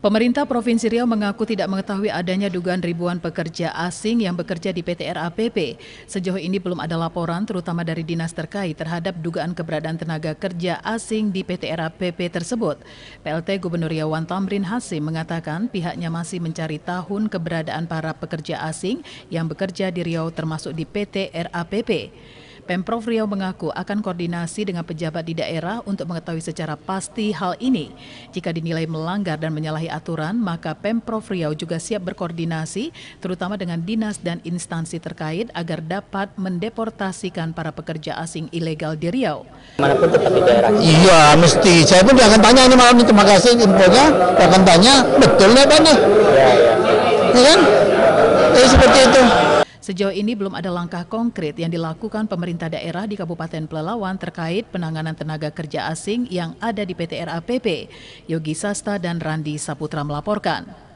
Pemerintah Provinsi Riau mengaku tidak mengetahui adanya dugaan ribuan pekerja asing yang bekerja di PT RAPP. Sejauh ini belum ada laporan terutama dari dinas terkait terhadap dugaan keberadaan tenaga kerja asing di PT RAPP tersebut. PLT Gubernur Wan Tamrin Hasim mengatakan pihaknya masih mencari tahun keberadaan para pekerja asing yang bekerja di Riau termasuk di PT RAPP. Pemprov Riau mengaku akan koordinasi dengan pejabat di daerah untuk mengetahui secara pasti hal ini. Jika dinilai melanggar dan menyalahi aturan, maka Pemprov Riau juga siap berkoordinasi terutama dengan dinas dan instansi terkait agar dapat mendeportasikan para pekerja asing ilegal di Riau. Manapun di daerah. Iya, mesti. Saya pun akan tanya ini malam ini. Terima kasih infonya. Akan tanya, betul ya, Pak? Ya, ya. ya kan? Ya, seperti itu. Sejauh ini belum ada langkah konkret yang dilakukan pemerintah daerah di Kabupaten Pelalawan terkait penanganan tenaga kerja asing yang ada di PT RAPP. Yogi Sasta dan Randi Saputra melaporkan.